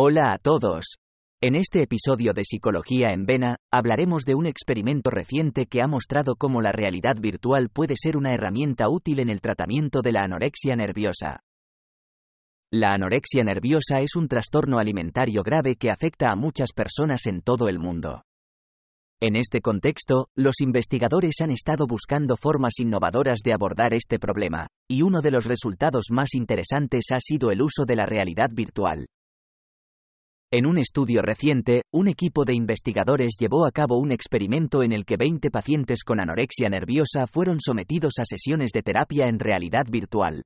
Hola a todos. En este episodio de Psicología en Vena, hablaremos de un experimento reciente que ha mostrado cómo la realidad virtual puede ser una herramienta útil en el tratamiento de la anorexia nerviosa. La anorexia nerviosa es un trastorno alimentario grave que afecta a muchas personas en todo el mundo. En este contexto, los investigadores han estado buscando formas innovadoras de abordar este problema, y uno de los resultados más interesantes ha sido el uso de la realidad virtual, en un estudio reciente, un equipo de investigadores llevó a cabo un experimento en el que 20 pacientes con anorexia nerviosa fueron sometidos a sesiones de terapia en realidad virtual.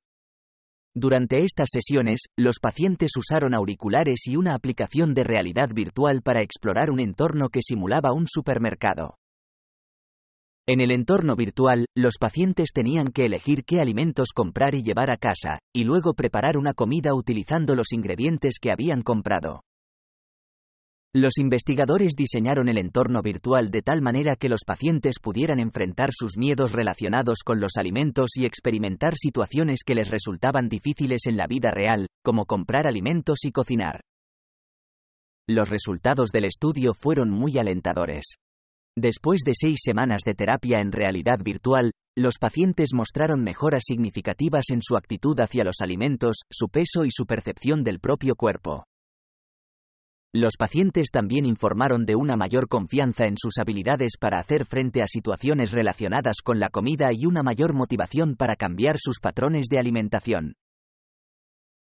Durante estas sesiones, los pacientes usaron auriculares y una aplicación de realidad virtual para explorar un entorno que simulaba un supermercado. En el entorno virtual, los pacientes tenían que elegir qué alimentos comprar y llevar a casa, y luego preparar una comida utilizando los ingredientes que habían comprado. Los investigadores diseñaron el entorno virtual de tal manera que los pacientes pudieran enfrentar sus miedos relacionados con los alimentos y experimentar situaciones que les resultaban difíciles en la vida real, como comprar alimentos y cocinar. Los resultados del estudio fueron muy alentadores. Después de seis semanas de terapia en realidad virtual, los pacientes mostraron mejoras significativas en su actitud hacia los alimentos, su peso y su percepción del propio cuerpo. Los pacientes también informaron de una mayor confianza en sus habilidades para hacer frente a situaciones relacionadas con la comida y una mayor motivación para cambiar sus patrones de alimentación.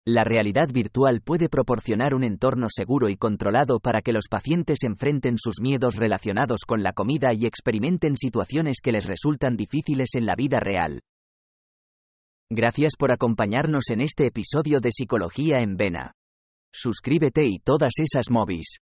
La realidad virtual puede proporcionar un entorno seguro y controlado para que los pacientes enfrenten sus miedos relacionados con la comida y experimenten situaciones que les resultan difíciles en la vida real. Gracias por acompañarnos en este episodio de Psicología en Vena suscríbete y todas esas movis.